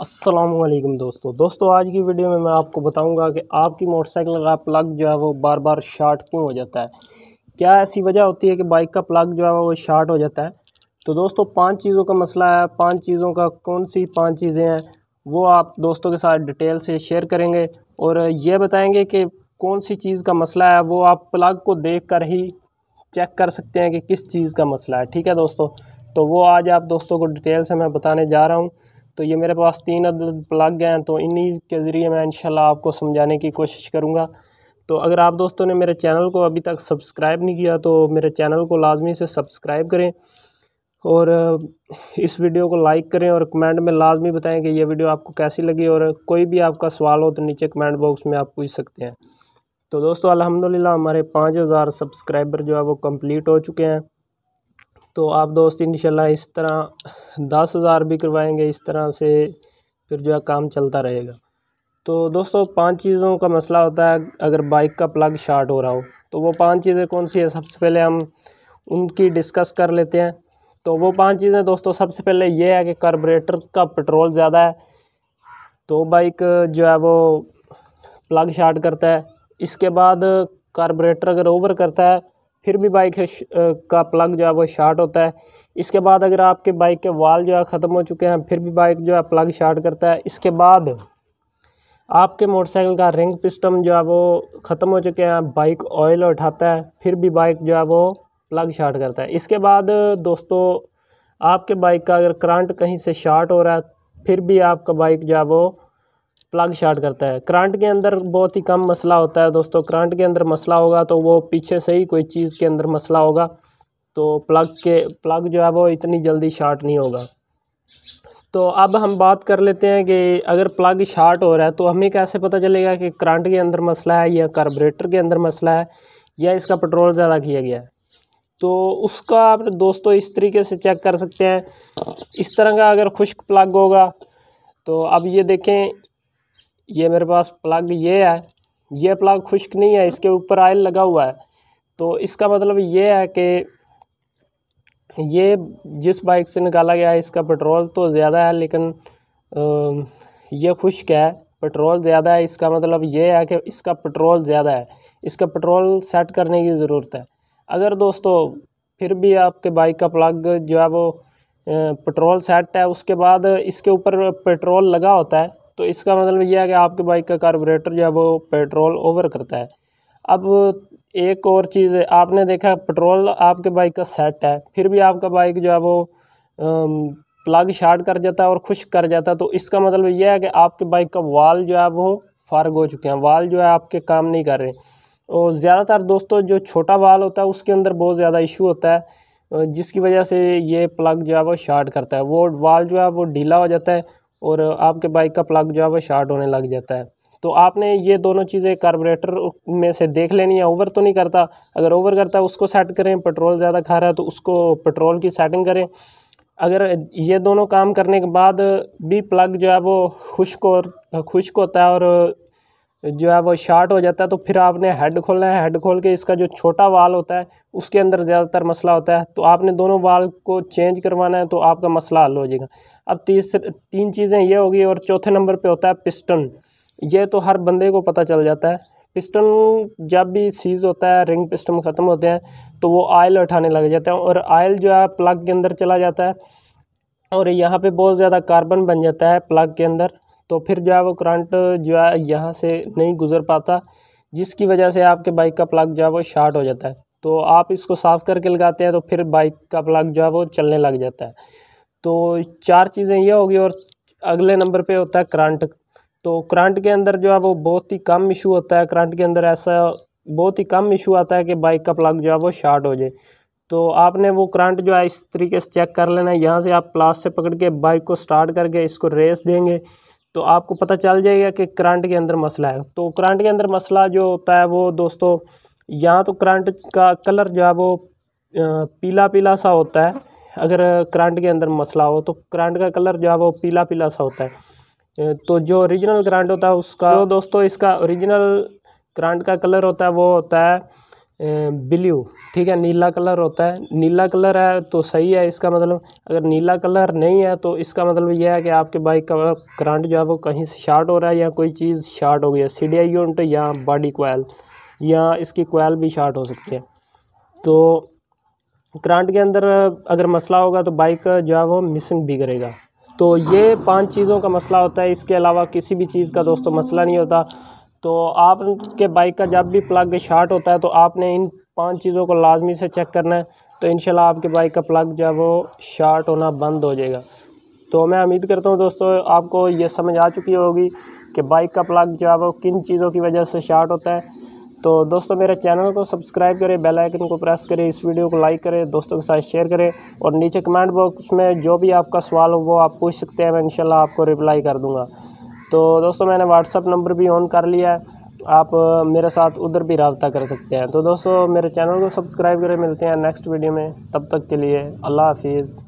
असलम दोस्तों दोस्तों आज की वीडियो में मैं आपको बताऊंगा कि आपकी मोटरसाइकिल का प्लग जो है वो बार बार शार्ट क्यों हो जाता है क्या ऐसी वजह होती है कि बाइक का प्लग जो है वो शार्ट हो जाता है तो दोस्तों पांच चीज़ों का मसला है पांच चीज़ों का कौन सी पांच चीज़ें हैं वो आप दोस्तों के साथ डिटेल से शेयर करेंगे और ये बताएँगे कि कौन सी चीज़ का मसला है वो आप प्लग को देख कर ही चेक कर सकते हैं कि किस चीज़ का मसला है ठीक है दोस्तों तो वो आज आप दोस्तों को डिटेल से मैं बताने जा रहा हूँ तो ये मेरे पास तीन प्लग हैं तो इन्हीं के ज़रिए मैं इंशाल्लाह आपको समझाने की कोशिश करूँगा तो अगर आप दोस्तों ने मेरे चैनल को अभी तक सब्सक्राइब नहीं किया तो मेरे चैनल को लाजमी से सब्सक्राइब करें और इस वीडियो को लाइक करें और कमेंट में लाजमी बताएं कि ये वीडियो आपको कैसी लगी और कोई भी आपका सवाल हो तो नीचे कमेंट बॉक्स में आप पूछ सकते हैं तो दोस्तों अल्हम्दुलिल्लाह हमारे पाँच हज़ार सब्सक्राइबर जो है वो कंप्लीट हो चुके हैं तो आप दोस्त इंशाल्लाह इस तरह दस हज़ार भी करवाएंगे इस तरह से फिर जो है काम चलता रहेगा तो दोस्तों पांच चीज़ों का मसला होता है अगर बाइक का प्लग शार्ट हो रहा हो तो वो पांच चीज़ें कौन सी है सबसे पहले हम उनकी डिस्कस कर लेते हैं तो वो पांच चीज़ें दोस्तों सबसे पहले ये है कि कार्बोरेटर का पेट्रोल ज़्यादा है तो बाइक जो है वो प्लग शार्ट करता है इसके बाद कार्बोरेटर अगर ओवर करता है फिर भी बाइक का प्लग जो है वो शार्ट होता है इसके बाद अगर आपके बाइक के वाल जो है ख़त्म हो चुके हैं फिर भी बाइक जो है प्लग शार्ट करता है इसके बाद आपके मोटरसाइकिल का रिंग पिस्टम जो है वो ख़त्म हो चुके हैं बाइक ऑयल उठाता है फिर भी बाइक जो है वो प्लग शार्ट करता है इसके बाद दोस्तों आपके बाइक का अगर करंट कहीं से शार्ट हो रहा है फिर भी आपका बाइक जो है वो प्लग शार्ट करता है करंट के अंदर बहुत ही कम मसला होता है दोस्तों करंट के अंदर मसला होगा तो वो पीछे से ही कोई चीज़ के अंदर मसला होगा तो प्लग के प्लग जो है वो इतनी जल्दी शार्ट नहीं होगा तो अब हम बात कर लेते हैं कि अगर प्लग शार्ट हो रहा है तो हमें कैसे पता चलेगा कि करंट के अंदर मसला है या कार्बोरेटर के अंदर मसला है या इसका पेट्रोल ज़्यादा किया गया है तो उसका आप दोस्तों इस तरीके से चेक कर सकते हैं इस तरह का अगर खुश्क प्लग होगा तो अब ये देखें ये मेरे पास प्लग ये है ये प्लग खुश्क नहीं है इसके ऊपर आयल लगा हुआ है तो इसका मतलब ये है कि ये जिस बाइक से निकाला गया है इसका पेट्रोल तो ज़्यादा है लेकिन ये खुश्क है पेट्रोल ज़्यादा है इसका मतलब ये है कि इसका पेट्रोल ज़्यादा है इसका पेट्रोल सेट करने की ज़रूरत है अगर दोस्तों फिर भी आपके बाइक का प्लग जो है वो पेट्रोल सेट है उसके बाद इसके ऊपर पेट्रोल लगा होता है तो इसका मतलब यह है कि आपके बाइक का कार्बोरेटर जो है वो पेट्रोल ओवर करता है अब एक और चीज़ है आपने देखा पेट्रोल आपके बाइक का सेट है फिर भी आपका बाइक जो है वो प्लग शार्ट कर जाता है और खुश कर जाता है तो इसका मतलब यह है कि आपके बाइक का वाल जो है वो फारग हो चुके हैं वाल जो है आपके काम नहीं कर रहे और ज़्यादातर दोस्तों जो छोटा वाल होता है उसके अंदर बहुत ज़्यादा इशू होता है जिसकी वजह से ये प्लग जो है वो शार्ट करता है वो वाल जो है वो ढीला हो जाता है और आपके बाइक का प्लग जो है वो शार्ट होने लग जाता है तो आपने ये दोनों चीज़ें कार्बोरेटर में से देख लेनी है ओवर तो नहीं करता अगर ओवर करता है उसको सेट करें पेट्रोल ज़्यादा खा रहा है तो उसको पेट्रोल की सेटिंग करें अगर ये दोनों काम करने के बाद भी प्लग जो है वो खुश्क और खुश्क होता है और जो है वो शार्ट हो जाता है तो फिर आपने हेड खोलना है हेड खोल के इसका जो छोटा वाल होता है उसके अंदर ज़्यादातर मसला होता है तो आपने दोनों वाल को चेंज करवाना है तो आपका मसला हल हो जाएगा अब तीसरे तीन चीज़ें ये होगी और चौथे नंबर पे होता है पिस्टन ये तो हर बंदे को पता चल जाता है पिस्टन जब भी सीज़ होता है रिंग पिस्टन ख़त्म होते हैं तो वो आयल उठाने लग जाता है और आयल जो है प्लग के अंदर चला जाता है और यहाँ पर बहुत ज़्यादा कार्बन बन जाता है प्लग के अंदर तो फिर जो है वो करंट जो है यहाँ से नहीं गुज़र पाता जिसकी वजह से आपके बाइक का प्लग जो है वो शार्ट हो जाता है तो आप इसको साफ़ करके लगाते हैं तो फिर बाइक का प्लग जो है वो चलने लग जाता है तो चार चीज़ें ये होगी और अगले नंबर पे होता है करंट तो करंट के अंदर जो है वो बहुत ही कम इशू होता है करंट के अंदर ऐसा बहुत ही कम इशू आता है कि बाइक का प्लग जो है वो शार्ट हो जाए तो आपने वो करंट जो है इस तरीके से चेक कर लेना है यहाँ से आप प्लास से पकड़ के बाइक को स्टार्ट करके इसको रेस देंगे तो आपको पता चल जाएगा कि करंट के अंदर मसला है तो करंट के अंदर मसला जो होता है वो दोस्तों यहाँ तो करंट का कलर जो है वो पीला पीला सा होता है अगर करंट के अंदर मसला हो तो करंट का कलर जो है वो पीला पीला सा होता है तो जो ओरिजिनल करंट होता है उसका तो दोस्तों इसका ओरिजिनल करंट का कलर होता है वो होता है ब्लू ठीक है नीला कलर होता है नीला कलर है तो सही है इसका मतलब अगर नीला कलर नहीं है तो इसका मतलब यह है कि आपके बाइक का करंट जो है वो कहीं से शार्ट हो रहा है या कोई चीज़ शार्ट हो गई है सी डी आई यूनिट या बॉडी कोयल या इसकी कोयल भी शार्ट हो सकती है तो करंट के अंदर अगर मसला होगा तो बाइक जो है वो मिसिंग भी करेगा तो ये पाँच चीज़ों का मसला होता है इसके अलावा किसी भी चीज़ का दोस्तों मसला नहीं होता तो आपके बाइक का जब भी प्लग शार्ट होता है तो आपने इन पांच चीज़ों को लाजमी से चेक करना है तो इन आपके बाइक का प्लग जो है वो शार्ट होना बंद हो जाएगा तो मैं उम्मीद करता हूँ दोस्तों आपको ये समझ आ चुकी होगी कि बाइक का प्लग जो है वो किन चीज़ों की वजह से शार्ट होता है तो दोस्तों मेरे चैनल को सब्सक्राइब करें बेल आइकन को प्रेस करें इस वीडियो को लाइक करें दोस्तों के साथ शेयर करें और नीचे कमेंट बॉक्स में जो भी आपका सवाल हो वो आप पूछ सकते हैं मैं इंशाल्लाह आपको रिप्लाई कर दूंगा तो दोस्तों मैंने व्हाट्सअप नंबर भी ऑन कर लिया है आप मेरे साथ उधर भी रबता कर सकते हैं तो दोस्तों मेरे चैनल को सब्सक्राइब करें मिलते हैं नेक्स्ट वीडियो में तब तक के लिए अल्लाह हाफिज़